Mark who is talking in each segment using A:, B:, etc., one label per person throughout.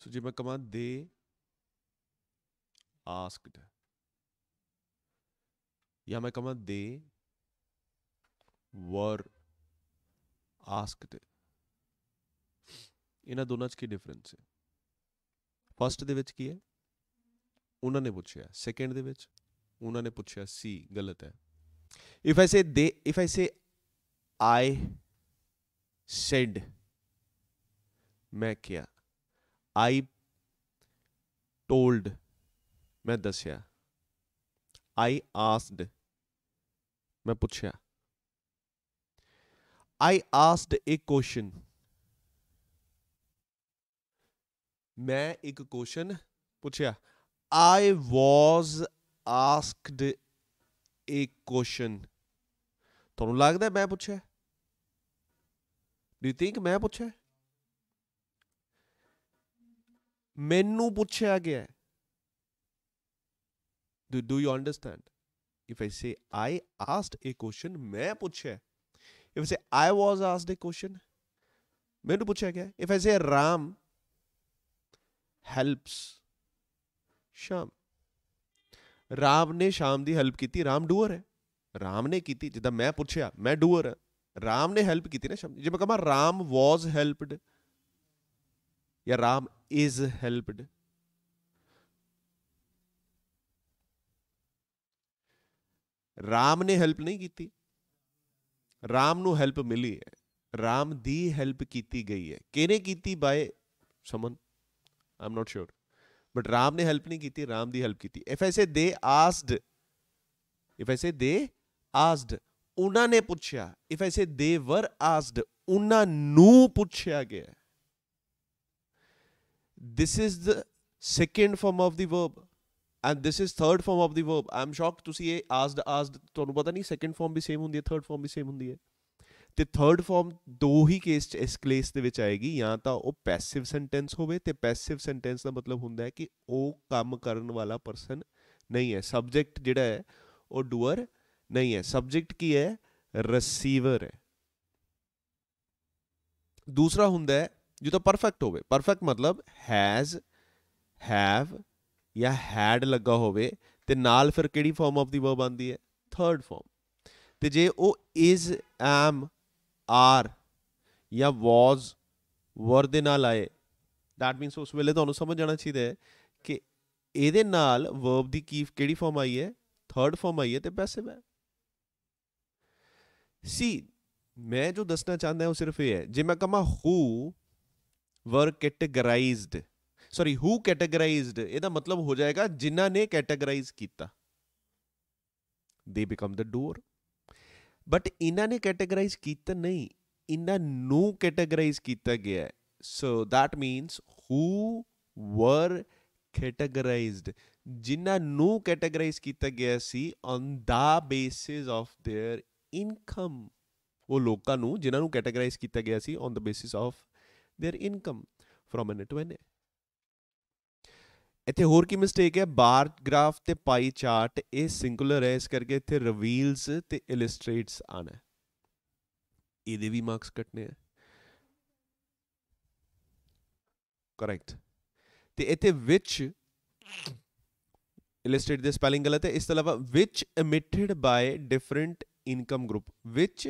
A: ਸੋ ਜੇ ਮੈਂ ਕਹਾਂ ਦੇ ਆਸਕਡ ਜਾਂ ਮੈਂ ਕਹਾਂ ਦੇ ਵਰ ਆਸਕਡ ਇਹਨਾਂ ਦੋਨਾਂ 'ਚ ਕੀ ਡਿਫਰੈਂਸ ਹੈ ਫਰਸਟ ਦੇ ਵਿੱਚ ਕੀ ਹੈ ਉਹਨਾਂ ਨੇ ਪੁੱਛਿਆ ਸੈਕੰਡ ਦੇ ਵਿੱਚ ਉਹਨਾਂ ਨੇ ਪੁੱਛਿਆ ਸੀ ਗਲਤ ਹੈ ਇਫ ਆਈ ਸੇ ਦੇ if I say I said ਮੈਂ ਕਿਹਾ ਆਈ ਟੋਲਡ ਮੈਂ ਦੱਸਿਆ ਆਈ ਆਸਕਡ ਮੈਂ ਪੁੱਛਿਆ ਆਈ ਆਸਕਡ ਅ ਕੁਐਸਚਨ ਮੈਂ ਇੱਕ ਕੁਐਸਚਨ ਪੁੱਛਿਆ ਆਈ ਵਾਸ ਆਸਕਡ ਅ ਕੁਐਸਚਨ ਤੁਹਾਨੂੰ ਲੱਗਦਾ ਮੈਂ ਪੁੱਛਿਆ ਡੂ ਯੂ ਥਿੰਕ ਮੈਂ ਪੁੱਛਿਆ ਮੈਨੂੰ ਪੁੱਛਿਆ ਗਿਆ do do you understand if I say I asked a question ਮੈਂ ਪੁੱਛਿਆ if I say I was asked a question ਮੈਨੂੰ ਪੁੱਛਿਆ ਗਿਆ if I say Ram helps Shyam Ram ਨੇ ਸ਼ਾਮ ਦੀ ਹੈਲਪ ਕੀਤੀ ਰਾਮ ਡੂਅਰ ਹੈ ਰਾਮ ਨੇ ਕੀਤੀ ਜਿੱਦਾਂ ਮੈਂ ਪੁੱਛਿਆ ਮੈਂ ਡੂਅਰ ਰਾਮ ਨੇ ਹੈਲਪ ਕੀਤੀ ਨਾ ਸ਼ਾਮ ਜੇ ਮੈਂ ਕਹਾਂ ਰਾਮ ਵਾਸ ਹੈਲਪਡ या ਰਾਮ ਇਜ਼ ਹੈਲਪਡ ਰਾਮ ਨੇ ਹੈਲਪ ਨਹੀਂ ਕੀਤੀ ਰਾਮ ਨੂੰ ਹੈਲਪ ਮਿਲੀ ਹੈ ਰਾਮ ਦੀ ਹੈਲਪ ਕੀਤੀ ਗਈ ਹੈ ਕਿਹਨੇ ਕੀਤੀ by someone I am not sure but Ram ਨੇ ਹੈਲਪ ਨਹੀਂ ਕੀਤੀ ਰਾਮ ਦੀ ਹੈਲਪ ਕੀਤੀ if I say they asked if I say they asked ਉਹਨਾਂ ਨੇ ਪੁੱਛਿਆ ਇਫ ਆਈ ਸੇ ਦੇ ਵਰ ਆਸਕਡ ਉਹਨਾਂ ਨੂੰ ਪੁੱਛਿਆ ਗਿਆ this is the second form of the verb and this is third form of the verb I am shock ਤੁਸੀਂ ਇਹ asked ਆਸਡ ਤੁਹਾਨੂੰ ਪਤਾ ਨਹੀਂ ਸੈਕੰਡ ਫਾਰਮ ਵੀ ਸੇਮ ਹੁੰਦੀ ਹੈ ਥਰਡ ਫਾਰਮ ਵੀ ਸੇਮ ਹੁੰਦੀ ਹੈ ਤੇ ਥਰਡ ਫਾਰਮ ਦੋ ਹੀ ਕੇਸ ਚ ਇਸ ਕੇਸ ਦੇ ਵਿੱਚ ਆਏਗੀ ਜਾਂ ਤਾਂ ਉਹ ਪੈਸਿਵ ਸੈਂਟੈਂਸ ਹੋਵੇ ਤੇ ਪੈਸਿਵ ਸੈਂਟੈਂਸ ਦਾ ਮਤਲਬ ਹੁੰਦਾ ਹੈ ਕਿ ਉਹ ਕੰਮ ਕਰਨ ਵਾਲਾ ਪਰਸਨ ਨਹੀਂ ਹੈ ਸਬਜੈਕਟ ਜਿਹੜਾ ਹੈ ਉਹ ਡੂਅਰ ਨਹੀਂ ਹੈ ਸਬਜੈਕਟ ਕੀ ਹੈ ਰਿਸੀਵਰ ਹੈ ਦੂਸਰਾ ਹੁੰਦਾ ਹੈ ਜੇ ਤਾਂ ਪਰਫੈਕਟ ਹੋਵੇ ਪਰਫੈਕਟ ਮਤਲਬ ਹੈਜ਼ ਹੈਵ ਜਾਂ ਹੈਡ ਲੱਗਾ ਹੋਵੇ ਤੇ ਨਾਲ ਫਿਰ ਕਿਹੜੀ ਫਾਰਮ ਆਫ ਦੀ ਵਰਬ ਆਂਦੀ ਹੈ ਥਰਡ ਫਾਰਮ ਤੇ ਜੇ ਉਹ ਇਜ਼ ਐਮ ਆਰ ਜਾਂ ਵਾਸ ਵਰ ਦੇ ਨਾਲ ਆਏ ਦੈਟ ਮੀਨਸ ਉਸ ਵੇਲੇ ਤੁਹਾਨੂੰ ਸਮਝ ਜਾਣਾ ਚਾਹੀਦਾ ਹੈ ਕਿ ਇਹਦੇ ਨਾਲ ਵਰਬ ਦੀ ਕੀ ਕਿਹੜੀ ਫਾਰਮ ਆਈ ਹੈ ਥਰਡ ਫਾਰਮ ਆਈ ਹੈ ਤੇ ਪੈਸਿਵ ਹੈ ਸੀ ਮੈਂ ਜੋ ਦੱਸਣਾ ਚਾਹੁੰਦਾ ਹਾਂ ਉਹ ਸਿਰਫ ਇਹ ਹੈ ਜੇ ਮੈਂ ਕਹਾਂ ਹੂ ਵਰ ਕੈਟਾਗਰਾਈਜ਼ਡ ਸੌਰੀ ਹੂ ਕੈਟਾਗਰਾਈਜ਼ਡ ਇਹਦਾ ਮਤਲਬ ਹੋ ਜਾਏਗਾ ਜਿਨ੍ਹਾਂ ਨੇ ਕੈਟਾਗਰਾਈਜ਼ ਕੀਤਾ ਦੇ ਬਿਕਮ ਦ ਡੋਰ ਬਟ ਇਹਨਾਂ ਨੇ ਕੈਟਾਗਰਾਈਜ਼ ਕੀਤਾ ਨਹੀਂ ਇਹਨਾਂ ਨੂੰ ਕੈਟਾਗਰਾਈਜ਼ ਕੀਤਾ ਗਿਆ ਸੋ ਥੈਟ ਮੀਨਸ ਹੂ ਵਰ categorized ਜਿਨ੍ਹਾਂ ਨੂੰ ਕੈਟਾਗਰਾਈਜ਼ ਕੀਤਾ ਗਿਆ ਸੀ on the basis of their income ਉਹ ਲੋਕਾਂ ਨੂੰ ਜਿਨ੍ਹਾਂ ਨੂੰ ਕੈਟਾਗਰਾਈਜ਼ ਕੀਤਾ ਗਿਆ ਸੀ on the basis of their income from an F&A ਇੱਥੇ ਹੋਰ ਕੀ ਮਿਸਟੇਕ ਹੈ ਬਾਰ ਗ੍ਰਾਫ ਤੇ ਪਾਈ ਚਾਰਟ ਇਹ ਸਿੰਗੂਲਰ ਹੈ ਇਸ ਕਰਕੇ ਇੱਥੇ ਰਿਵੀਲਸ ਤੇ ਇਲਸਟ੍ਰੇਟਸ ਆਣਾ ਇਹਦੇ ਵੀ ਮਾਰਕਸ ਕੱਟਨੇ ਆ ਕਰੈਕਟ ਤੇ ਇੱਥੇ ਵਿਚ ਇਲਸਟ੍ਰੇਟ ਦੇ ਸਪੈਲਿੰਗ ਗਲਤ ਹੈ ਇਸ ਤੋਂ ਇਲਾਵਾ ਵਿਚ emitted by different income group ਵਿਚ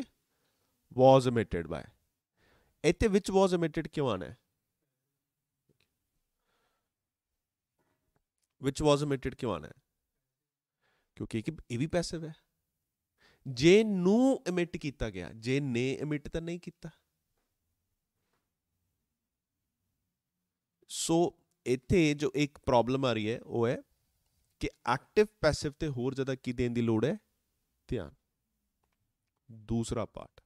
A: ਵਾਸ ਐਮਿਟਡ ਬਾਈ ਇੱਥੇ ਵਿਚ ਵਾਸ omitted ਕਿਉਂ ਆਣਾ ਹੈ ਵਿਚ ਵਾਸ omitted ਕਿਉਂ ਆਣਾ ਹੈ ਕਿਉਂਕਿ ਇਹ ਵੀ ਪੈਸਿਵ ਹੈ ਜੇ ਨੂੰ ਇਮਿਟ ਕੀਤਾ ਗਿਆ ਜੇ ਨੇ ਇਮਿਟ ਤਾਂ ਨਹੀਂ ਕੀਤਾ ਸੋ ਇੱਥੇ ਜੋ ਇੱਕ ਪ੍ਰੋਬਲਮ ਆ ਰਹੀ ਹੈ ਉਹ ਹੈ ਕਿ ਐਕਟਿਵ ਪੈਸਿਵ ਤੇ ਹੋਰ ਜ਼ਿਆਦਾ ਕੀ ਦੇਣ ਦੀ ਲੋੜ ਹੈ ਧਿਆਨ ਦੂਸਰਾ ਪਾਰਟ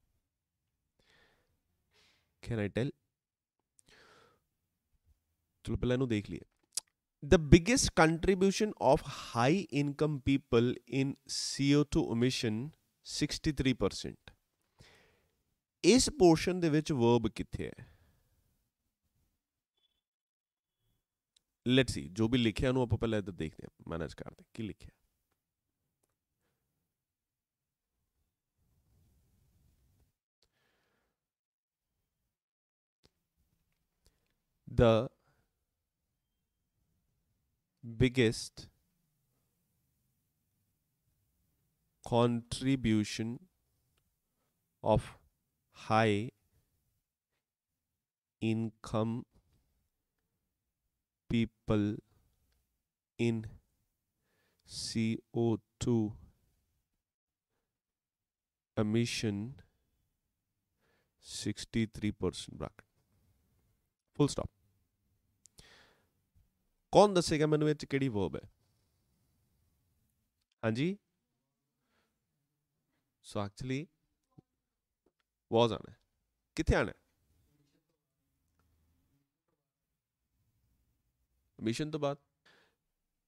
A: ਕੈਨ ਆਈ ਟੈਲ ਚਲੋ ਪਹਿਲਾਂ ਇਹਨੂੰ ਦੇਖ ਲਈਏ the biggest contribution of high income people in CO2 emission 63% ਇਸ ਪੋਰਸ਼ਨ ਦੇ ਵਿੱਚ ਵਰਬ ਕਿੱਥੇ ਹੈ ਲੈਟਸ ਸੀ ਜੋ ਵੀ ਲਿਖਿਆ ਨੂੰ ਆਪਾਂ ਪਹਿਲਾਂ ਇੱਧਰ ਦੇਖਦੇ ਹਾਂ ਮੈਨੇਜ ਕਰਦੇ ਕੀ ਲਿਖਿਆ the biggest contribution of high income people in CO2 emission 63% bracket. Full stop. ਕੌਣ ਦੱਸੇਗਾ ਮੈਨੂੰ ਇਹ ਚ ਕਿਹੜੀ ਵਰਬ ਹੈ ਹਾਂਜੀ ਸੋ ਐਕਚੁਅਲੀ ਵਾਸ ਆਣਾ ਕਿੱਥੇ ਆਣਾ ਮਿਸ਼ਨ ਤੋਂ ਬਾਅਦ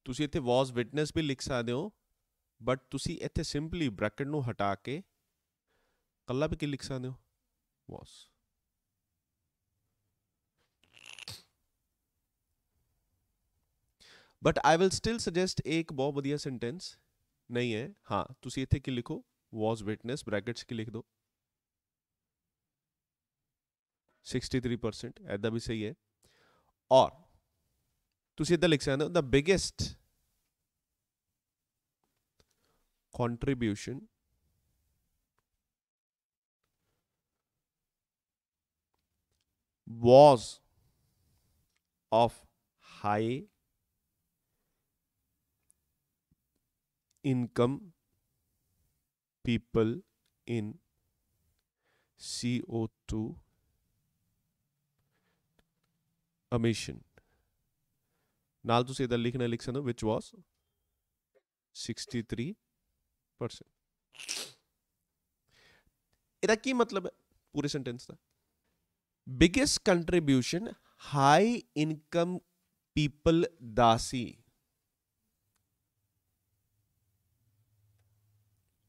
A: ਤੁਸੀਂ ਇੱਥੇ ਵਾਸ ਵਿਟਨੈਸ ਵੀ ਲਿਖ ਸਕਦੇ ਹੋ ਬਟ ਤੁਸੀਂ ਇੱਥੇ ਸਿੰਪਲੀ ਬ੍ਰੈਕਟ ਨੂੰ ਹਟਾ ਕੇ ਕੱਲਾ ਵੀ ਕੀ ਲਿਖ ਸਕਦੇ ਹੋ was but I will still suggest एक बहुत बढ़िया सेंटेंस नहीं है हाँ तुम इतने की लिखो वॉज विटनेस ब्रैकेट्स की लिख दो थ्री परसेंट ऐसा भी सही है और तुम इदा लिख सकते हो the biggest contribution was of high income people in CO2 emission ਨਾਲ ਤੁਸੀਂ ਇਹਦਾ ਲਿਖਣਾ ਲਿਖ ਸਕਦੇ which was 63% ਇਹਦਾ ਕੀ ਮਤਲਬ ਹੈ ਪੂਰੇ ਸੈਂਟੈਂਸ ਦਾ biggest contribution high income people ਦਾ ਸੀ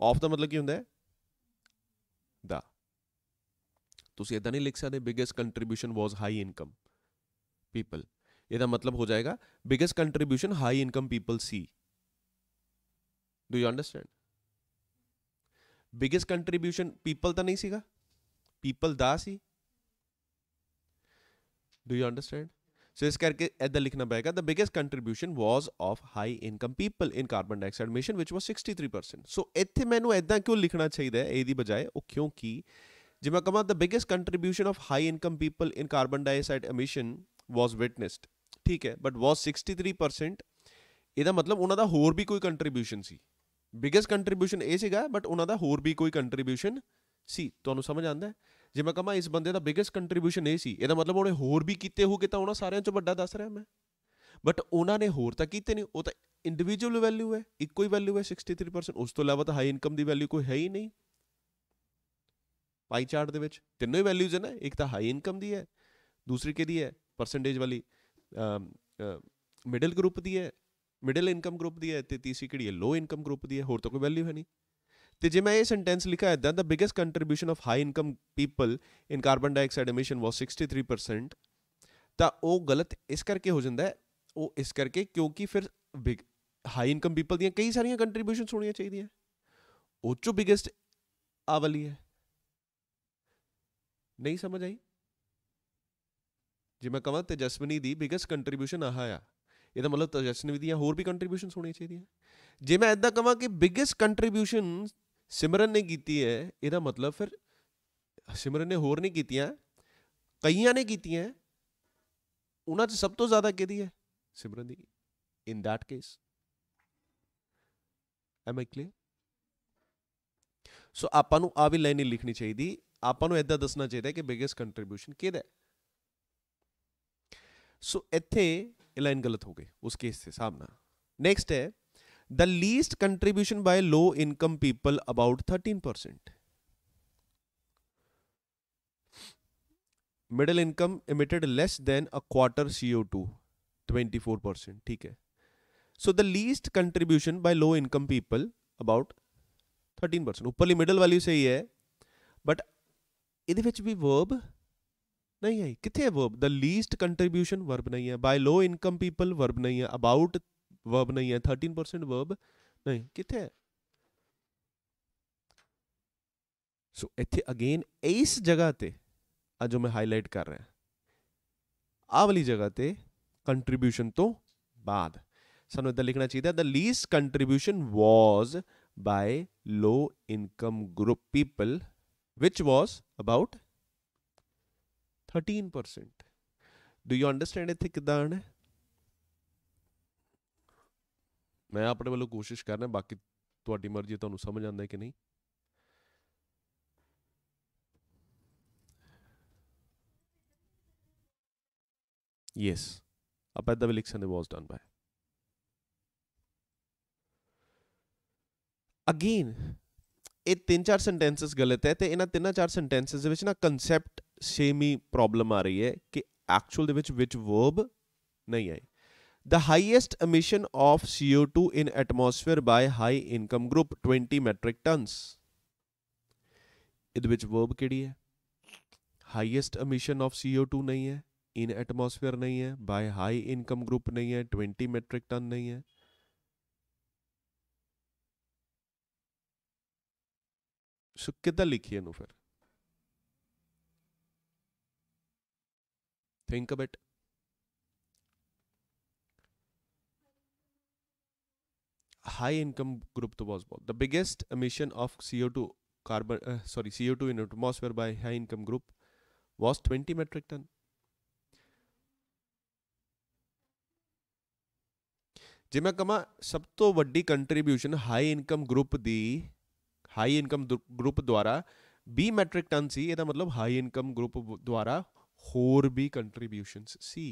A: ਆਫ ਦਾ ਮਤਲਬ ਕੀ ਹੁੰਦਾ ਹੈ ਦਾ ਤੁਸੀਂ ਇਦਾਂ ਨਹੀਂ ਲਿਖ ਸਕਦੇ biggest contribution was high income people ਇਹਦਾ ਮਤਲਬ ਹੋ ਜਾਏਗਾ biggest contribution high income people ਸੀ do you understand biggest contribution people ਤਾਂ ਨਹੀਂ ਸੀਗਾ ਪੀਪਲ ਦਾ ਸੀ ਡੂ ਯੂ ਅੰਡਰਸਟੈਂਡ ਸੋ ਇਸ ਕਰਕੇ ਇਦਾਂ ਲਿਖਣਾ ਪਏਗਾ the biggest contribution was of high income people in carbon dioxide emission ਵਿਚ ਵਾਸ 63% ਸੋ ਇੱਥੇ ਮੈਨੂੰ ਇਦਾਂ ਕਿਉਂ ਲਿਖਣਾ ਚਾਹੀਦਾ ਹੈ ਇਹਦੀ ਬਜਾਏ ਉਹ ਕਿਉਂਕਿ ਜੇ ਮੈਂ ਕਹਾਂ the biggest contribution of high income people in carbon dioxide emission was witnessed ਠੀਕ ਹੈ ਬਟ ਵਾਸ 63% ਇਹਦਾ ਮਤਲਬ ਉਹਨਾਂ ਦਾ ਹੋਰ ਵੀ ਕੋਈ ਕੰਟਰੀਬਿਊਸ਼ਨ ਸੀ ਬਿਗੇਸਟ ਕੰਟਰੀਬਿਊਸ਼ਨ ਇਹ ਸੀਗਾ ਬਟ ਉਹਨਾਂ ਦਾ ਹੋਰ ਵੀ ਕੋਈ ਕੰਟਰੀਬਿਊਸ਼ਨ ਸੀ ਤੁਹਾਨੂੰ ਸਮਝ ਆਉਂਦਾ ਹੈ ਜੇ ਮੈਂ ਕਹਾਂ ਇਸ ਬੰਦੇ ਦਾ ਬਿਗੇਸਟ ਕੰਟਰੀਬਿਊਸ਼ਨ ਇਹ ਸੀ ਇਹਦਾ ਮਤਲਬ ਉਹਨੇ ਹੋਰ ਵੀ ਕੀਤੇ ਹੋਗੇ ਤਾਂ ਉਹਨਾਂ ਸਾਰਿਆਂ ਚੋਂ ਵੱਡਾ ਦੱਸ ਰਿਹਾ ਮੈਂ ਬਟ ਉਹਨਾਂ ਨੇ ਹੋਰ ਤਾਂ ਕੀਤੇ ਨਹੀਂ ਉਹ ਤਾਂ ਇੰਡੀਵਿਜੂਅਲ ਵੈਲਿਊ ਹੈ ਇੱਕੋ ਹੀ ਵੈਲਿਊ ਹੈ 63% ਉਸ ਤੋਂ ਇਲਾਵਾ ਤਾਂ ਹਾਈ ਇਨਕਮ ਦੀ ਵੈਲਿਊ ਕੋਈ ਹੈ ਹੀ ਨਹੀਂ ਪਾਈ ਚਾਰਟ ਦੇ ਵਿੱਚ ਤਿੰਨੋਂ ਹੀ ਵੈਲਿਊਜ਼ ਹਨ ਨਾ ਇੱਕ ਤਾਂ ਹਾਈ ਇਨਕਮ ਦੀ ਹੈ ਦੂਸਰੀ ਕਿਹਦੀ ਹੈ ਪਰਸੈਂਟੇਜ ਵਾਲੀ ਮਿਡਲ ਗਰੁੱਪ ਦੀ ਹੈ ਮਿਡਲ ਇਨਕਮ ਗਰੁੱਪ ਦੀ ਹੈ ਤੇ ਤੀਸਰੀ ਕਿਹੜੀ ਹੈ ਲੋ ਇਨਕਮ ਗਰੁੱਪ ਦੀ ਹੈ ਹੋਰ ਤਾਂ ਕੋਈ ਵੈਲਿਊ ਹੈ ਨਹੀਂ ਤੇ ਜੇ ਮੈਂ ਇਹ ਸੈਂਟੈਂਸ ਲਿਖਾ ਇਦਾਂ the biggest contribution of high income people in carbon dioxide emission was 63% ਤਾਂ ਉਹ ਗਲਤ ਇਸ ਕਰਕੇ ਹੋ ਜਾਂਦਾ ਉਹ ਇਸ ਕਰਕੇ ਕਿਉਂਕਿ ਫਿਰ ਬਿਗ ਹਾਈ ਇਨਕਮ ਪੀਪਲ ਦੀਆਂ ਕਈ ਸਾਰੀਆਂ ਕੰਟਰੀਬਿਊਸ਼ਨਸ ਹੋਣੀਆਂ ਚਾਹੀਦੀਆਂ ਉਹ ਚੋ ਬਿਗੇਸਟ ਆ ਵਾਲੀ ਹੈ ਨਹੀਂ ਸਮਝ ਆਈ ਜੇ ਮੈਂ ਕਹਾਂ ਤੇਜਸਵਨੀ ਦੀ ਬਿਗੇਸਟ ਕੰਟਰੀਬਿਊਸ਼ਨ ਆਹ ਆ ਇਹਦਾ ਮਤਲਬ ਤੇਜਸਵਨੀ ਦੀਆਂ ਹੋਰ ਵੀ ਕੰਟਰੀਬਿਊਸ਼ਨਸ ਹੋਣੀਆਂ ਚਾਹੀਦੀਆਂ ਜੇ ਮੈਂ ਇਦਾਂ ਕਹਾਂ ਕਿ ਬਿਗੇਸਟ ਕੰਟਰੀਬਿਊਸ਼ਨ ਸਿਮਰਨ ਨੇ ਕੀਤੀ ਹੈ ਇਹਦਾ ਮਤਲਬ ਫਿਰ ਸਿਮਰਨ ਨੇ ਹੋਰ ਨਹੀਂ ਕੀਤੀਆਂ ਕਈਆਂ ਨੇ ਕੀਤੀਆਂ ਉਹਨਾਂ 'ਚ ਸਭ ਤੋਂ ਜ਼ਿਆਦਾ ਕਿਹਦੀ ਹੈ ਸਿਮਰਨ ਦੀ in that case am I clear so ਆਪਾਂ ਨੂੰ ਆ ਵੀ ਲਾਈਨ ਹੀ ਲਿਖਣੀ ਚਾਹੀਦੀ ਆਪਾਂ ਨੂੰ ਇਦਾਂ ਦੱਸਣਾ ਚਾਹੀਦਾ ਕਿ ਬਿਗੇਸਟ ਕੰਟਰੀਬਿਊਸ਼ਨ ਕਿਹਦਾ ਹੈ ਸੋ ਇੱਥੇ ਇਹ ਲਾਈਨ ਗਲਤ ਹੋ ਗਈ ਉਸ ਕੇਸ ਦੇ ਸਾਹਮਣਾ ਨੈਕਸਟ ਹੈ the least contribution by low income people about thirteen percent middle income emitted less than a quarter CO two twenty four percent ठीक है so the least contribution by low income people about thirteen percent ऊपरली middle value सही है but ये भी verb नहीं है कितने verb the least contribution verb नहीं है by low income people verb नहीं है अबाउट वर्ब नहीं है थर्टीन परसेंट वर्ब नहीं कितने सो इतने अगेन इस जगह पर जो मैं हाईलाइट कर रहा आ वाली जगह पर कंट्रीब्यूशन तो बाद सू इ लिखना चाहिए the least contribution was by low income group people which was about thirteen percent do you understand इतने किदा आना ਮੈਂ ਆਪਣੇ ਵੱਲੋਂ ਕੋਸ਼ਿਸ਼ ਕਰ ਰਿਹਾ ਬਾਕੀ ਤੁਹਾਡੀ ਮਰਜ਼ੀ ਤੁਹਾਨੂੰ ਸਮਝ ਆਉਂਦਾ ਹੈ ਕਿ ਨਹੀਂ ਯੈਸ ਆਪਾਂ ਇਦਾਂ ਵੀ ਲਿਖ ਸਕਦੇ ਵਾਸ ਡਨ ਬਾਈ ਅਗੇਨ ਇਹ ਤਿੰਨ ਚਾਰ ਸੈਂਟੈਂਸਸ ਗਲਤ ਹੈ ਤੇ ਇਹਨਾਂ ਤਿੰਨਾਂ ਚਾਰ ਸੈਂਟੈਂਸਸ ਦੇ ਵਿੱਚ ਨਾ ਕਨਸੈਪਟ ਸੇਮ ਹੀ ਪ੍ਰੋਬਲਮ ਆ ਰਹੀ ਹੈ ਕਿ ਐਕਚੁਅਲ ਦੇ ਵਿੱਚ ਵਿੱਚ ਵਰਬ ਨਹੀਂ ਆਈ the highest emission of CO2 in atmosphere by high income group 20 metric tons ਇਹਦੇ ਵਿੱਚ verb ਕਿਹੜੀ ਹੈ highest emission of CO2 ਨਹੀਂ ਹੈ in atmosphere ਨਹੀਂ ਹੈ by high income group ਨਹੀਂ ਹੈ 20 metric ton ਨਹੀਂ ਹੈ ਸੋ ਕਿੱਦਾਂ ਲਿਖੀਏ ਇਹਨੂੰ ਫਿਰ think a bit high income group was both. The biggest emission of CO2 carbon uh, sorry CO2 in atmosphere by high income group was 20 metric ton. ਜੇ ਮੈਂ ਕਹਾਂ ਸਭ ਤੋਂ ਵੱਡੀ ਕੰਟਰੀਬਿਊਸ਼ਨ ਹਾਈ ਇਨਕਮ ਗਰੁੱਪ ਦੀ ਹਾਈ ਇਨਕਮ ਗਰੁੱਪ ਦੁਆਰਾ 20 metric ton ਸੀ ਇਹਦਾ ਮਤਲਬ ਹਾਈ ਇਨਕਮ ਗਰੁੱਪ ਦੁਆਰਾ ਹੋਰ ਵੀ ਕੰਟਰੀਬਿਊਸ਼ਨਸ ਸੀ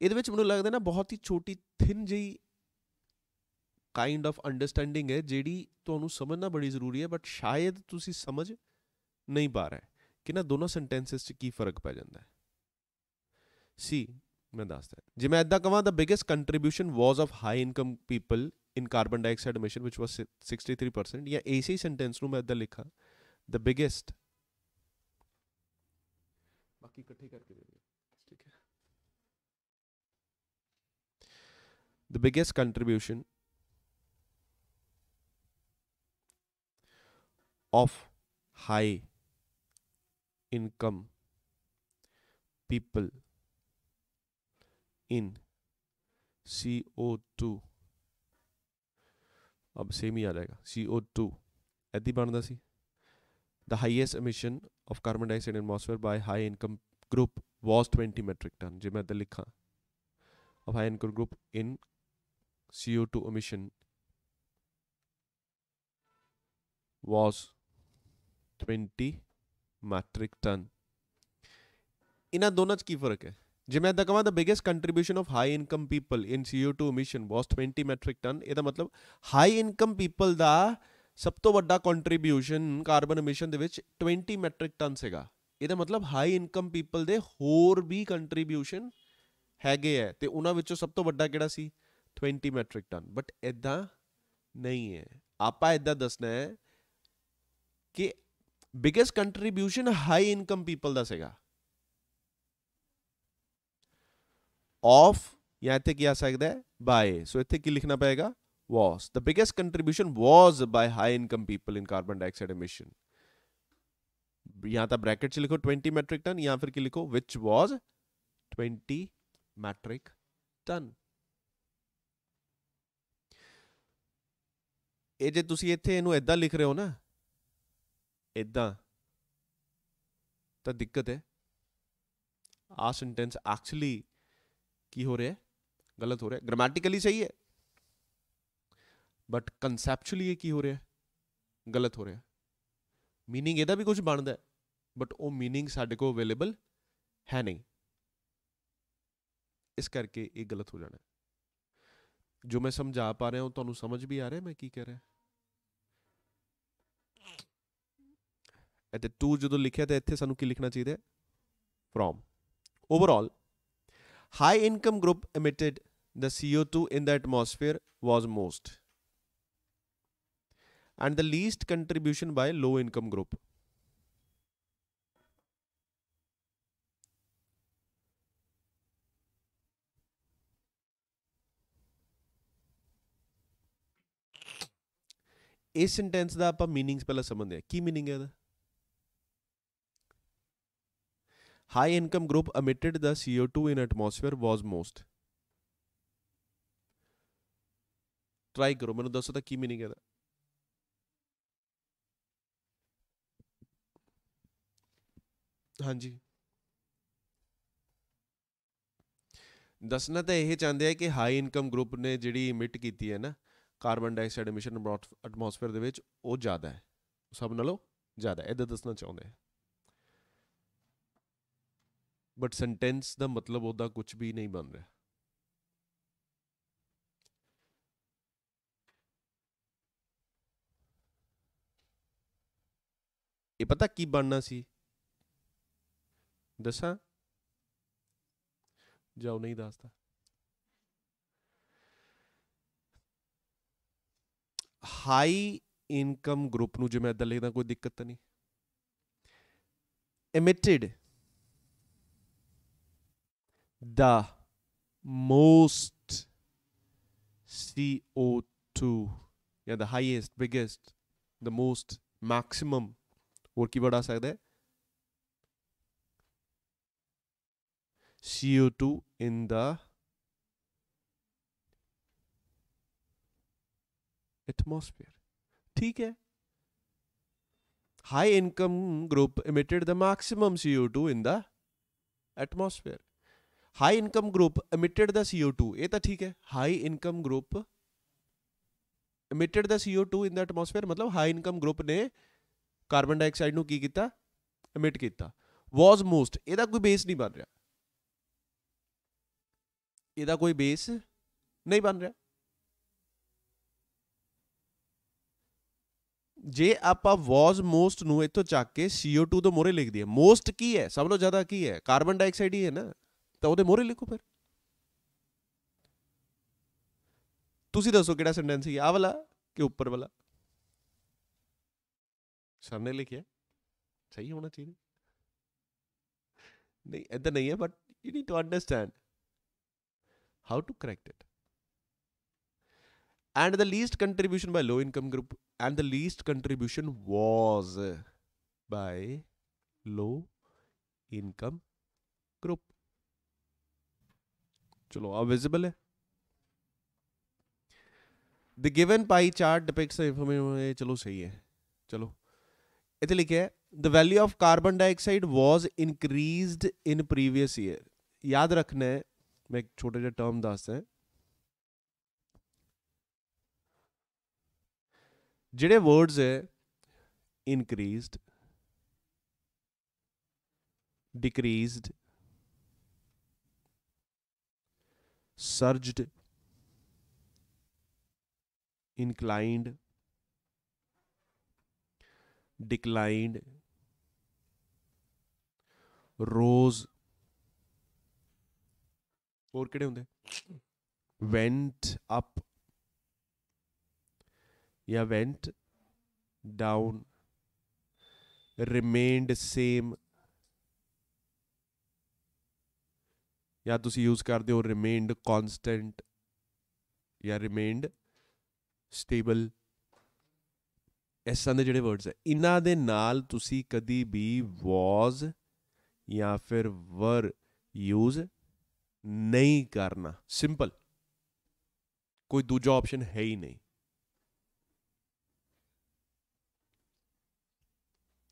A: ਇਹਦੇ ਵਿੱਚ ਮੈਨੂੰ ਲੱਗਦਾ ਨਾ ਬਹੁਤ ਹੀ ਛੋਟੀ ਥਿਨ ਜਿਹੀ ਕਾਈਂਡ ਆਫ ਅੰਡਰਸਟੈਂਡਿੰਗ ਹੈ ਜਿਹੜੀ ਤੁਹਾਨੂੰ ਸਮਝਣਾ ਬੜੀ ਜ਼ਰੂਰੀ ਹੈ ਬਟ ਸ਼ਾਇਦ ਤੁਸੀਂ ਸਮਝ ਨਹੀਂ ਪਾ ਰਹੇ ਕਿ ਨਾ ਦੋਨੋਂ ਸੈਂਟੈਂਸਸ 'ਚ ਕੀ ਫਰਕ ਪੈ ਜਾਂਦਾ ਹੈ ਸੀ ਮੈਂ ਦੱਸਦਾ ਜੇ ਮੈਂ ਇਦਾਂ ਕਹਾਂ the biggest contribution was of high income people in carbon dioxide emission ਵਿਚ ਵਾਸ 63% ਜਾਂ ਏਸੀ ਸੈਂਟੈਂਸ ਨੂੰ ਮੈਂ ਇਦਾਂ ਲਿਖਾਂ ਦ ਬਿਗੇਸਟ ਬਾਕੀ ਇਕੱਠੇ ਕਰਕੇ ਦੇ the biggest contribution of high income people in CO2 अब सेम ही आ जाएगा CO2 ਐਦੀ ਬਣਦਾ ਸੀ the highest emission of carbon dioxide atmosphere by high income group was 20 metric ton जे मैं तो लिखा of high income group in CO2 emission was 20 metric ton ਇਹਨਾਂ ਦੋਨਾਂ 'ਚ ਕੀ ਫਰਕ ਹੈ ਜੇ ਮੈਂ ਇਦਾਂ ਕਹਾਂ the biggest contribution of high income people in CO2 emission was 20 metric ton ਇਹਦਾ ਮਤਲਬ ਹਾਈ ਇਨਕਮ ਪੀਪਲ ਦਾ ਸਭ ਤੋਂ ਵੱਡਾ ਕੰਟਰੀਬਿਊਸ਼ਨ ਕਾਰਬਨ ਐਮਿਸ਼ਨ ਦੇ ਵਿੱਚ 20 ਮੈਟ੍ਰਿਕ ਟਨ ਸੀਗਾ ਇਹਦਾ ਮਤਲਬ ਹਾਈ ਇਨਕਮ ਪੀਪਲ ਦੇ ਹੋਰ ਵੀ ਕੰਟਰੀਬਿਊਸ਼ਨ ਹੈਗੇ ਐ ਤੇ ਉਹਨਾਂ ਵਿੱਚੋਂ ਸਭ ਤੋਂ ਵੱਡਾ ਕਿਹੜਾ ਸੀ 20 ਮੈਟ੍ਰਿਕ ਟਨ ਬਟ ਇਦਾਂ ਨਹੀਂ ਹੈ ਆਪਾਂ ਇਦਾਂ ਦੱਸਣਾ ਹੈ ਕਿ biggest contribution high income people ਦਾ ਸੀਗਾ ਆਫ ਜਾਂ ਇੱਥੇ ਕੀ ਆ ਸਕਦਾ ਹੈ ਬਾਏ ਸੋ ਇੱਥੇ ਕੀ ਲਿਖਣਾ ਪਏਗਾ was the biggest contribution was by high income people in carbon dioxide emission यहां तक ब्रैकेट से लिखो 20 मैट्रिक टन या फिर लिखो विच वॉज 20 मैट्रिक टन ਇਹ ਜੇ ਤੁਸੀਂ ਇੱਥੇ ਇਹਨੂੰ ਇਦਾਂ ਲਿਖ ਰਹੇ ਹੋ ਨਾ ਇਦਾਂ ਤਾਂ ਦਿੱਕਤ ਹੈ ਆ ਸੈਂਟੈਂਸ ਐਕਚੁਅਲੀ ਕੀ ਹੋ ਰਿਹਾ ਹੈ ਗਲਤ ਹੋ ਰਿਹਾ ਹੈ ਗ੍ਰਾਮੈਟਿਕਲੀ ਸਹੀ ਹੈ ਬਟ ਕਨਸੈਪਚੁਅਲੀ ਇਹ ਕੀ ਹੋ ਰਿਹਾ ਹੈ ਗਲਤ ਹੋ ਰਿਹਾ ਹੈ मीनिंग ਇਹਦਾ ਵੀ ਕੁਝ ਬਣਦਾ ਹੈ ਬਟ ਉਹ मीनिंग ਸਾਡੇ ਕੋਲ ਅਵੇਲੇਬਲ ਹੈ ਨਹੀਂ ਇਸ ਕਰਕੇ ਇਹ ਗਲਤ ਹੋ ਜਾਣਾ ਹੈ ਜੋ ਮੈਂ ਸਮਝਾ ਪਾ ਰਿਹਾ ਹਾਂ ਤੁਹਾਨੂੰ ਸਮਝ ਵੀ ਆ ਰਿਹਾ ਮੈਂ ਕੀ ਕਹਿ ਰਿਹਾ ਅਤੇ 2 ਜਦੋਂ ਲਿਖਿਆ ਤਾਂ ਇੱਥੇ ਸਾਨੂੰ ਕੀ ਲਿਖਣਾ ਚਾਹੀਦਾ ਹੈ from overall high income group emitted the CO2 in the atmosphere was most and the least contribution by low income group ਇਸ ਸੈਂਟੈਂਸ ਦਾ ਆਪਾਂ मीनिंग्स ਪਹਿਲਾਂ ਸਮਝਦੇ ਹਾਂ ਕੀ मीनिंग ਹੈ ਇਹਦਾ high income group emitted the CO2 in atmosphere was most try ਕਰੋ ਮੈਨੂੰ ਦੱਸੋ ਤਾਂ ਕੀ मीनिंग ਹੈ ਇਹਦਾ ਹਾਂਜੀ ਦੱਸਣਾ ਤਾਂ ਇਹ ਚਾਹੁੰਦੇ ਆ ਕਿ ਹਾਈ ਇਨਕਮ ਗਰੁੱਪ ਨੇ ਜਿਹੜੀ ਇਮਿਟ ਕੀਤੀ ਹੈ ਨਾ ਕਾਰਬਨ ਡਾਈਆਕਸਾਈਡ ਐਮਿਸ਼ਨ ਐਟਮੋਸਫੇਅਰ ਦੇ ਵਿੱਚ ਉਹ ਜ਼ਿਆਦਾ ਹੈ ਸਭ ਨਾਲੋਂ ਜ਼ਿਆਦਾ ਇਹ ਦੱਸਣਾ ਚਾਹੁੰਦੇ ਆ ਬਟ ਸੈਂਟੈਂਸ ਦਾ ਮਤਲਬ ਉਹਦਾ ਕੁਝ ਵੀ ਨਹੀਂ ਬਣ ਰਿਹਾ ਇਹ ਪਤਾ ਕੀ ਬਣਨਾ ਸੀ ਦੱਸਾਂ ਜਾਉ ਨਹੀਂ ਦੱਸਦਾ ਹਾਈ ਇਨਕਮ ਗਰੁੱਪ ਨੂੰ ਜਿਵੇਂ ਇਦਾਂ ਲਿਖਦਾ ਕੋਈ ਦਿੱਕਤ ਨਹੀਂ emitted the most CO2 ਜਾਂ the highest biggest the most maximum ਹੋਰ ਕੀ ਵਰਡ ਆ ਸਕਦਾ ਹੈ CO2 in the ਐਟਮੋਸਫੇਅਰ ਠੀਕ ਹੈ high income group emitted the maximum CO2 in the atmosphere. High income group emitted the CO2. ये तो ठीक है high income group emitted the CO2 in the atmosphere मतलब high income group ने carbon dioxide नु की किता emit किता was most ये कोई base नहीं बन रहा ये कोई base नहीं बन रहा ਜੇ ਆਪਾਂ ਵਾਸ ਮੋਸਟ ਨੂੰ ਇਤੋਂ ਚੱਕ ਕੇ CO2 ਤੋਂ ਮੋਰੇ ਲਿਖ ਦਈਏ ਮੋਸਟ ਕੀ ਹੈ ਸਭ ਤੋਂ ਜ਼ਿਆਦਾ ਕੀ ਹੈ ਕਾਰਬਨ ਡਾਈਆਕਸਾਈਡ ਹੀ ਹੈ ਨਾ ਤਾਂ ਉਹਦੇ ਮੋਰੇ ਲਿਖੋ ਫਿਰ ਤੁਸੀਂ ਦੱਸੋ ਕਿਹੜਾ ਸੈਂਟੈਂਸ ਹੈ ਆ ਵਾਲਾ ਕਿ ਉੱਪਰ ਵਾਲਾ ਸਰ ਨੇ ਲਿਖਿਆ ਸਹੀ ਹੋਣਾ ਚਾਹੀਦਾ ਨਹੀਂ ਇਦਾਂ ਨਹੀਂ ਹੈ but you need to understand how to correct it and the least contribution by low income group and the least contribution was by low income group चलो अब विजिबल है the given pie chart depicts चलो सही है चलो इतने लिखे है the value of carbon dioxide was increased in previous year याद रखना है मैं एक छोटे से टर्म दस है ਜਿਹੜੇ ਵਰਡਸ ਹੈ ਇਨਕਰੀਜ਼ਡ decreased, surged, inclined, declined, rose, और केड़े होंगे went up या ਵੈਂਟ ਡਾਊਨ ਰਿਮੇਨਡ ਸੇਮ ਜਾਂ ਤੁਸੀਂ ਯੂਜ਼ ਕਰਦੇ ਹੋ ਰਿਮੇਨਡ ਕਨਸਟੈਂਟ ਜਾਂ ਰਿਮੇਨਡ ਸਟੇਬਲ ਇਸ ਤਰ੍ਹਾਂ ਦੇ ਜਿਹੜੇ ਵਰਡਸ ਹੈ ਇਹਨਾਂ ਦੇ ਨਾਲ ਤੁਸੀਂ ਕਦੀ ਵੀ ਵਾਸ ਜਾਂ ਫਿਰ ਵਰ ਯੂਜ਼ ਨਹੀਂ ਕਰਨਾ ਸਿੰਪਲ ਕੋਈ ਦੂਜਾ ਆਪਸ਼ਨ ਹੈ ਹੀ ਨਹੀਂ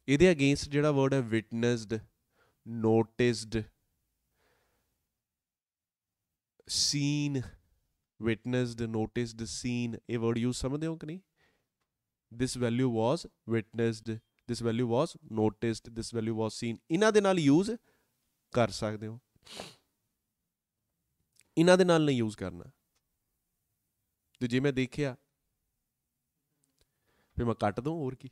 A: ਇਹਦੇ ਅਗੇਂਸਟ ਜਿਹੜਾ ਵਰਡ ਹੈ witnessed noticed seen witnessed noticed seen ਇਹ ਵਰਡ ਯੂਜ਼ ਸਮਝਦੇ ਹੋ ਕਿ ਨਹੀਂ this value was witnessed this value was noticed this value was seen ਇਹਨਾਂ ਦੇ ਨਾਲ ਯੂਜ਼ ਕਰ ਸਕਦੇ ਹੋ ਇਹਨਾਂ ਦੇ ਨਾਲ ਨਹੀਂ ਯੂਜ਼ ਕਰਨਾ ਤੇ ਜੇ ਮੈਂ ਦੇਖਿਆ ਫਿਰ ਮੈਂ ਕੱਟ ਦੂੰ ਹੋਰ ਕੀ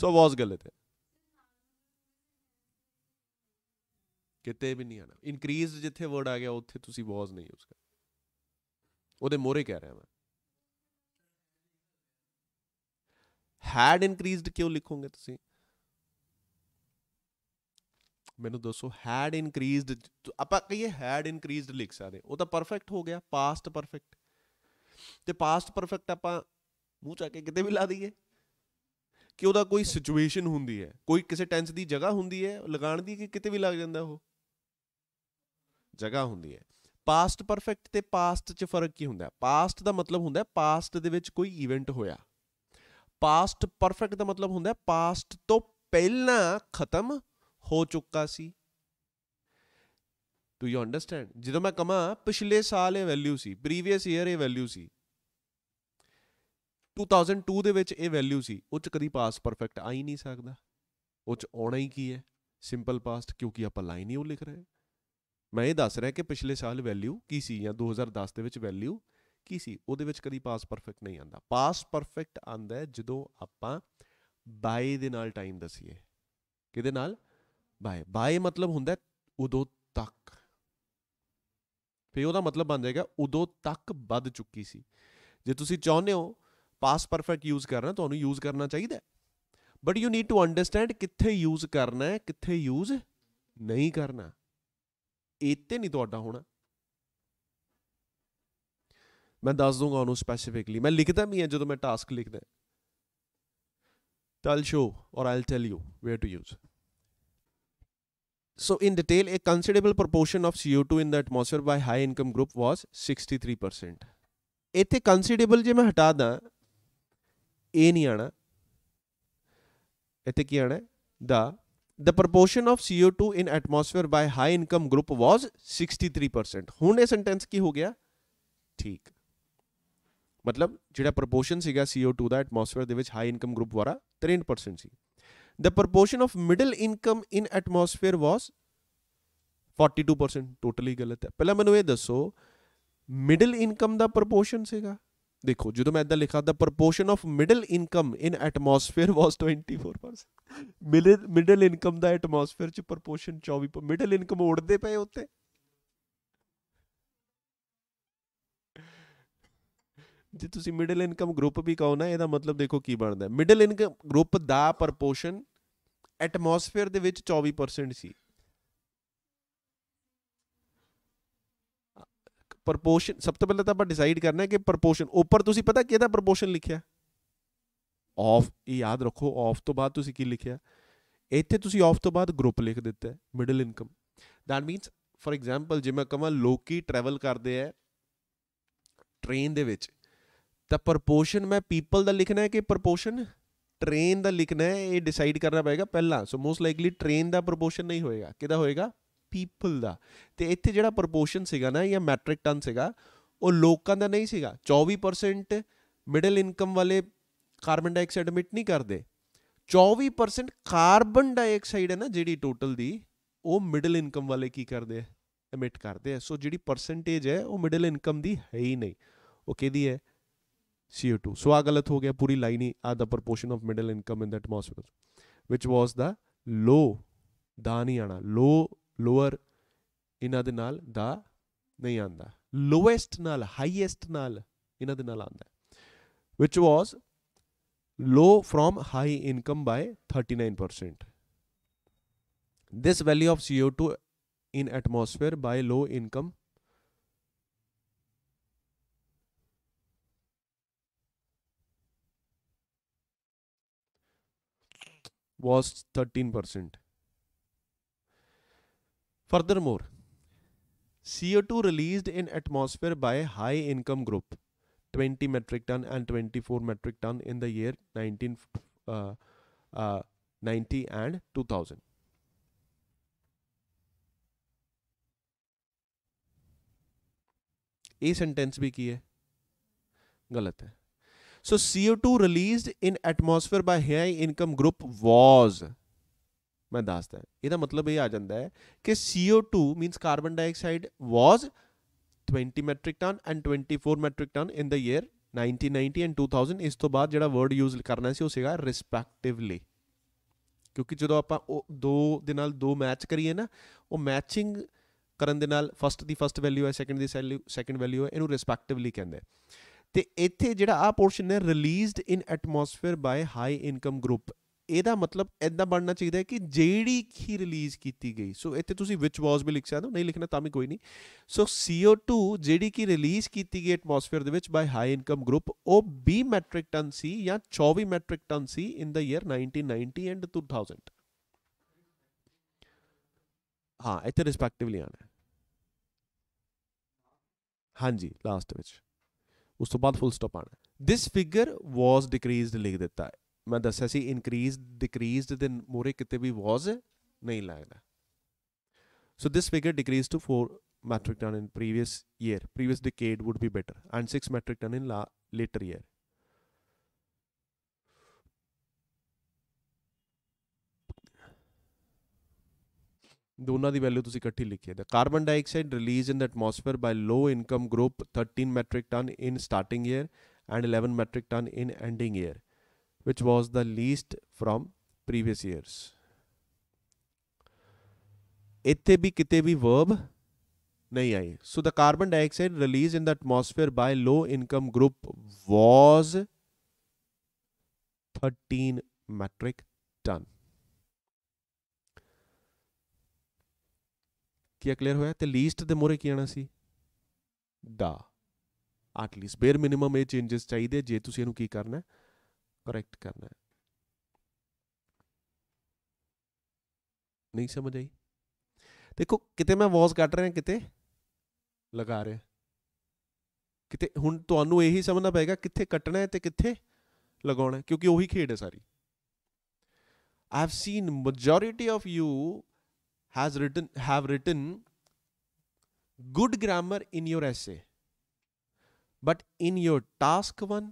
A: ਸੋ ਵਾਸ ਗਲਤ ਹੈ ਕਿਤੇ ਵੀ ਨਹੀਂ ਆਣਾ ਇਨਕਰੀਜ਼ ਜਿੱਥੇ ਵਰਡ ਆ ਗਿਆ ਉੱਥੇ ਤੁਸੀਂ ਵਾਸ ਨਹੀਂ ਯੂਜ਼ ਕਰ ਉਹਦੇ ਮੋਰੇ ਕਹਿ ਰਿਹਾ ਮੈਂ ਹੈਡ ਇਨਕਰੀਜ਼ਡ ਕਿਉਂ ਲਿਖੋਗੇ ਤੁਸੀਂ ਮੈਨੂੰ ਦੱਸੋ ਹੈਡ ਇਨਕਰੀਜ਼ਡ ਆਪਾਂ ਕਹੀਏ ਹੈਡ ਇਨਕਰੀਜ਼ਡ ਲਿਖ ਸਕਦੇ ਉਹ ਤਾਂ ਪਰਫੈਕਟ ਹੋ ਗਿਆ ਪਾਸਟ ਪਰਫੈਕਟ ਤੇ ਪਾਸਟ ਪਰਫੈਕਟ ਆਪਾਂ ਮੂੰਹ ਚਾ ਕੇ ਕਿਤੇ ਵੀ ਲਾ ਦਈਏ ਕਿ ਉਹਦਾ ਕੋਈ ਸਿਚੁਏਸ਼ਨ ਹੁੰਦੀ ਹੈ ਕੋਈ ਕਿਸੇ ਟੈਂਸ ਦੀ ਜਗ੍ਹਾ ਹੁੰਦੀ ਹੈ ਲਗਾਉਣ ਦੀ ਕਿ ਕਿਤੇ ਵੀ ਲੱਗ ਜਾਂਦਾ ਉਹ ਜਗ੍ਹਾ ਹੁੰਦੀ ਹੈ ਪਾਸਟ ਪਰਫੈਕਟ ਤੇ ਪਾਸਟ 'ਚ ਫਰਕ ਕੀ ਹੁੰਦਾ ਪਾਸਟ ਦਾ ਮਤਲਬ ਹੁੰਦਾ ਪਾਸਟ ਦੇ ਵਿੱਚ ਕੋਈ ਇਵੈਂਟ ਹੋਇਆ ਪਾਸਟ ਪਰਫੈਕਟ ਦਾ ਮਤਲਬ ਹੁੰਦਾ ਪਾਸਟ ਤੋਂ ਪਹਿਲਾਂ ਖਤਮ ਹੋ ਚੁੱਕਾ ਸੀ ਡੂ ਯੂ ਅੰਡਰਸਟੈਂਡ ਜਦੋਂ ਮੈਂ ਕਮਾ ਪਿਛਲੇ ਸਾਲ ਇਹ ਵੈਲਿਊ ਸੀ ਪ੍ਰੀਵੀਅਸ ਈਅਰ ਇਹ ਵੈਲਿਊ ਸੀ 2002 ਦੇ ਵਿੱਚ ਇਹ ਵੈਲਿਊ ਸੀ ਉਹ ਚ ਕਦੀ ਪਾਸ ਪਰਫੈਕਟ ਆ ਹੀ ਨਹੀਂ ਸਕਦਾ ਉਹ ਚ ਆਉਣਾ ਹੀ ਕੀ ਹੈ ਸਿੰਪਲ ਪਾਸਟ ਕਿਉਂਕਿ ਆਪਾਂ ਲਾਈਨ ਹੀ ਉਹ ਲਿਖ ਰਹੇ ਮੈਂ ਇਹ ਦੱਸ ਰਿਹਾ ਕਿ ਪਿਛਲੇ ਸਾਲ ਵੈਲਿਊ ਕੀ ਸੀ ਜਾਂ 2010 ਦੇ ਵਿੱਚ ਵੈਲਿਊ ਕੀ ਸੀ ਉਹਦੇ ਵਿੱਚ ਕਦੀ ਪਾਸ ਪਰਫੈਕਟ ਨਹੀਂ ਆਂਦਾ ਪਾਸ ਪਰਫੈਕਟ ਆਂਦਾ ਜਦੋਂ ਆਪਾਂ ਬਾਏ ਦੇ ਨਾਲ ਟਾਈਮ ਦਸੀਏ ਕਿਹਦੇ ਨਾਲ ਬਾਏ ਬਾਏ ਮਤਲਬ ਹੁੰਦਾ ਉਦੋਂ ਤੱਕ ਫੇ ਉਹਦਾ ਮਤਲਬ ਬਣ ਜਾਏਗਾ ਉਦੋਂ ਤੱਕ ਵੱਧ ਚੁੱਕੀ ਸੀ ਜੇ ਤੁਸੀਂ ਚਾਹੁੰਦੇ ਹੋ ਪਾਸਟ ਪਰਫੈਕਟ ਯੂਜ਼ ਕਰਨਾ ਤੁਹਾਨੂੰ ਯੂਜ਼ ਕਰਨਾ ਚਾਹੀਦਾ but you need to understand ਕਿੱਥੇ ਯੂਜ਼ ਕਰਨਾ ਹੈ ਕਿੱਥੇ ਯੂਜ਼ ਨਹੀਂ ਕਰਨਾ ਇੱਥੇ ਨਹੀਂ ਤੁਹਾਡਾ ਹੋਣਾ ਮੈਂ ਦੱਸ ਦੂੰਗਾ ਉਹਨੂੰ ਸਪੈਸੀਫਿਕਲੀ ਮੈਂ ਲਿਖਦਾ ਵੀ ਹਾਂ ਜਦੋਂ ਮੈਂ ਟਾਸਕ ਲਿਖਦਾ ਟਲ show or I'll tell you where to use So in detail, a considerable proportion of CO2 in the atmosphere by high income group was 63%. ਇੱਥੇ ਕੰਸੀਡਰੇਬਲ ਜੇ ਮੈਂ ਹਟਾ ਦਾਂ ਇਹ ਨਹੀਂ ਆਣਾ ਇੱਥੇ ਕੀ ਆਣਾ ਦਾ the proportion of CO2 in atmosphere by high income group was 63% ਹੁਣ ਇਹ ਸੈਂਟੈਂਸ ਕੀ ਹੋ ਗਿਆ ਠੀਕ ਮਤਲਬ ਜਿਹੜਾ ਪ੍ਰੋਪੋਰਸ਼ਨ ਸੀਗਾ CO2 ਦਾ ਐਟਮੋਸਫੇਅਰ ਦੇ ਵਿੱਚ ਹਾਈ ਇਨਕਮ ਗਰੁੱਪ ਵਾਰਾ 63% ਸੀ the proportion of middle income in atmosphere was 42% totally ਗਲਤ ਹੈ ਪਹਿਲਾਂ ਮੈਨੂੰ ਇਹ ਦੱਸੋ ਮਿਡਲ ਇਨਕਮ ਦਾ ਪ੍ਰੋਪੋਰਸ਼ਨ ਸੀਗਾ ਦੇਖੋ ਜਦੋਂ ਮੈਂ ਇਦਾਂ ਲਿਖਾ ਦਾ proportion of middle income in atmosphere was 24% middle middle income ਦਾ ਐਟਮੋਸਫੇਅਰ ਚ ਪ੍ਰੋਪੋਰਸ਼ਨ 24 ਮਿਡਲ ਇਨਕਮ ਉੜਦੇ ਪਏ ਉੱਤੇ ਜੇ ਤੁਸੀਂ ਮਿਡਲ ਇਨਕਮ ਗਰੁੱਪ ਵੀ ਕਹੋ ਨਾ ਇਹਦਾ ਮਤਲਬ ਦੇਖੋ ਕੀ ਬਣਦਾ ਮਿਡਲ ਇਨਕਮ ਗਰੁੱਪ ਦਾ ਪ੍ਰੋਪੋਰਸ਼ਨ ਐਟਮੋਸਫੇਅਰ ਦੇ ਵਿੱਚ 24% ਸੀ ਪ੍ਰੋਪੋਰਸ਼ਨ ਸਭ ਤੋਂ ਪਹਿਲਾਂ ਤਾਂ ਆਪਾਂ ਡਿਸਾਈਡ ਕਰਨਾ ਹੈ ਕਿ ਪ੍ਰੋਪੋਰਸ਼ਨ ਉੱਪਰ ਤੁਸੀਂ ਪਤਾ ਕਿਹਦਾ ਪ੍ਰੋਪੋਰਸ਼ਨ ਲਿਖਿਆ ਆਫ ਇਹ ਯਾਦ ਰੱਖੋ ਆਫ ਤੋਂ ਬਾਅਦ ਤੁਸੀਂ ਕੀ ਲਿਖਿਆ ਇੱਥੇ ਤੁਸੀਂ ਆਫ ਤੋਂ ਬਾਅਦ ਗਰੁੱਪ ਲਿਖ ਦਿੱਤਾ ਹੈ middle income that means for example ਜੇ ਮੈਂ ਕਹਾਂ ਲੋਕੀ ਟਰੈਵਲ ਕਰਦੇ ਆ ਟ੍ਰੇਨ ਦੇ ਵਿੱਚ ਤਾਂ ਪ੍ਰੋਪੋਰਸ਼ਨ ਮੈਂ ਪੀਪਲ ਦਾ ਲਿਖਣਾ ਹੈ ਕਿ ਪ੍ਰੋਪੋਰਸ਼ਨ ਟ੍ਰੇਨ ਦਾ ਲਿਖਣਾ ਹੈ ਇਹ ਡਿਸਾਈਡ ਕਰਨਾ ਪਏਗਾ ਪਹਿਲਾਂ ਸੋ ਮੋਸਟ ਲਾਈਕਲੀ ਟ੍ਰੇਨ ਦਾ ਪ੍ਰੋਪੋਰਸ਼ਨ ਨਹੀਂ ਹੋਏਗਾ ਕਿਹਦਾ ਹੋਏਗਾ ਪੀਪਲ ਦਾ ਤੇ ਇੱਥੇ ਜਿਹੜਾ ਪ੍ਰੋਪੋਰਸ਼ਨ ਸੀਗਾ ਨਾ ਜਾਂ ਮੈਟ੍ਰਿਕ ਟਨ ਸੀਗਾ ਉਹ ਲੋਕਾਂ ਦਾ ਨਹੀਂ ਸੀਗਾ 24% ਮਿਡਲ ਇਨਕਮ ਵਾਲੇ ਕਾਰਬਨ ਡਾਈਆਕਸਾਈਡ ਐਮਿਟ ਨਹੀਂ ਕਰਦੇ 24% ਕਾਰਬਨ ਡਾਈਆਕਸਾਈਡ ਹੈ ਨਾ ਜਿਹੜੀ ਟੋਟਲ ਦੀ ਉਹ ਮਿਡਲ ਇਨਕਮ ਵਾਲੇ ਕੀ ਕਰਦੇ ਐ ਐਮਿਟ ਕਰਦੇ ਐ ਸੋ ਜਿਹੜੀ ਪਰਸੈਂਟੇਜ ਹੈ ਉਹ ਮਿਡਲ ਇਨਕਮ ਦੀ ਹੈ ਹੀ ਨਹੀਂ ਉਹ ਕਿਹਦੀ ਹੈ CO2 ਸੋ ਆ ਗਲਤ ਹੋ ਗਿਆ ਪੂਰੀ ਲਾਈਨ ਹੀ ਆ the proportion of middle income in the atmosphere which was the low ਦਾ ਨਹੀਂ ਆਣਾ ਲੋ लोअर इन्हों नहीं आता लोएसट नाल हाईएसट नाल इन्हों आता which was low from high income by thirty nine percent this value of CO two in atmosphere by low income was thirteen percent Furthermore, CO2 released in atmosphere by high income group 20 metric ton and 24 metric ton in the year 1990 uh, uh, and 2000. A sentence भी की है गलत है so CO two release in atmosphere by high income group was ਮੈਂ ਦੱਸਦਾ ਇਹਦਾ ਮਤਲਬ ਇਹ ਆ ਜਾਂਦਾ ਹੈ ਕਿ CO2 means carbon dioxide was 20 metric ton and 24 metric ton in the year 1990 and 2000 ਇਸ ਤੋਂ ਬਾਅਦ ਜਿਹੜਾ ਵਰਡ ਯੂਜ਼ ਕਰਨਾ ਸੀ ਉਹ ਸੀਗਾ ਰਿਸਪੈਕਟਿਵਲੀ ਕਿਉਂਕਿ ਜਦੋਂ ਆਪਾਂ ਉਹ ਦੋ ਦੇ ਨਾਲ ਦੋ ਮੈਚ ਕਰੀਏ ਨਾ ਉਹ ਮੈਚਿੰਗ ਕਰਨ ਦੇ ਨਾਲ ਫਸਟ ਦੀ ਫਸਟ ਵੈਲਿਊ ਹੈ ਸੈਕੰਡ ਦੀ ਸੈਕੰਡ ਵੈਲਿਊ ਹੈ ਇਹਨੂੰ ਰਿਸਪੈਕਟਿਵਲੀ ਕਹਿੰਦੇ ਤੇ ਇੱਥੇ ਜਿਹੜਾ ਆ ਪੋਰਸ਼ਨ ਹੈ released in atmosphere by high income group ਇਹਦਾ ਮਤਲਬ ਐਦਾਂ ਬਣਨਾ ਚਾਹੀਦਾ ਹੈ ਕਿ ਜਿਹੜੀ ਕੀ ਰਿਲੀਜ਼ ਕੀਤੀ ਗਈ ਸੋ ਇੱਥੇ ਤੁਸੀਂ ਵਿਚ ਵਾਸ ਵੀ ਲਿਖ ਸਕਦੇ ਹੋ ਨਹੀਂ ਲਿਖਣਾ ਤਾਂ ਵੀ ਕੋਈ ਨਹੀਂ ਸੋ CO2 ਜਿਹੜੀ ਕੀ ਰਿਲੀਜ਼ ਕੀਤੀ ਗਈ ਐਟਮੋਸਫੇਅਰ ਦੇ ਵਿੱਚ ਬਾਈ ਹਾਈ ਇਨਕਮ ਗਰੁੱਪ ਉਹ 20 ਮੈਟ੍ਰਿਕ ਟਨ ਸੀ ਜਾਂ 24 ਮੈਟ੍ਰਿਕ ਟਨ ਸੀ ਇਨ ਦਾ ਈਅਰ 1990 ਐਂਡ 2000 ਹਾਂ ਇੱਥੇ ਰਿਸਪੈਕਟਿਵਲੀ ਆਣਾ ਹਾਂਜੀ ਲਾਸਟ ਵਿੱਚ ਉਸ ਤੋਂ ਬਾਅਦ ਫੁੱਲ ਸਟਾਪ ਆਣਾ ਥਿਸ ਫਿਗਰ ਵਾਸ ਡਿਕਰੀਜ਼ਡ ਲਿਖ ਦਿੱਤਾ ਮੈਂ ਦੱਸਿਆ ਸੀ ਇਨਕਰੀਜ਼ ਡਿਕਰੀਜ਼ਡ ਦੇ ਮੋਰੇ ਕਿਤੇ ਵੀ ਵਾਸ ਨਹੀਂ ਲੱਗਦਾ so this figure decrease to 4 metric ton in previous year previous decade would be better and 6 metric ton in later later ਦੋਨਾਂ ਦੀ ਵੈਲਿਊ ਤੁਸੀਂ ਇਕੱਠੀ ਲਿਖੀ ਹੈ carbon dioxide release in the atmosphere by low income group 13 metric ton in starting year and 11 metric ton in ending year which was the least from previous years ਇੱਥੇ ਵੀ ਕਿਤੇ ਵੀ verb ਨਹੀਂ ਆਈ so the carbon dioxide release in the atmosphere by low income group was 13 metric ton ਕੀ clear ਹੋਇਆ ਤੇ least ਦੇ ਮੋਰੇ ਕੀ ਆਣਾ ਸੀ ਦਾ ਐਟ ਲੀਸਟ ਬੇਅਰ ਮਿਨੀਮਮ ਇਹ ਚੇਂजेस ਚਾਹੀਦੇ ਜੇ ਤੁਸੀਂ ਇਹਨੂੰ ਕੀ ਕਰਨਾ ਕਰੈਕਟ ਕਰਨਾ ਨਹੀਂ ਸਮਝ ਆਈ ਦੇਖੋ ਕਿਤੇ ਮੈਂ ਵਾਜ਼ ਕੱਟ ਰਿਹਾ ਕਿਤੇ ਲਗਾ ਰਿਹਾ ਕਿਤੇ ਹੁਣ ਤੁਹਾਨੂੰ ਇਹੀ ਸਮਝਣਾ ਪਏਗਾ ਕਿੱਥੇ ਕੱਟਣਾ ਹੈ ਤੇ ਕਿੱਥੇ ਲਗਾਉਣਾ ਹੈ ਕਿਉਂਕਿ ਉਹੀ ਖੇਡ ਹੈ ਸਾਰੀ I have seen majority of you has written have written good grammar in your essay but in your task 1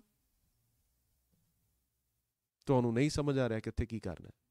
A: ਤੁਹਾਨੂੰ ਨਹੀਂ ਸਮਝ ਆ ਰਿਹਾ ਕਿ ਕੀ ਕਰਨਾ ਹੈ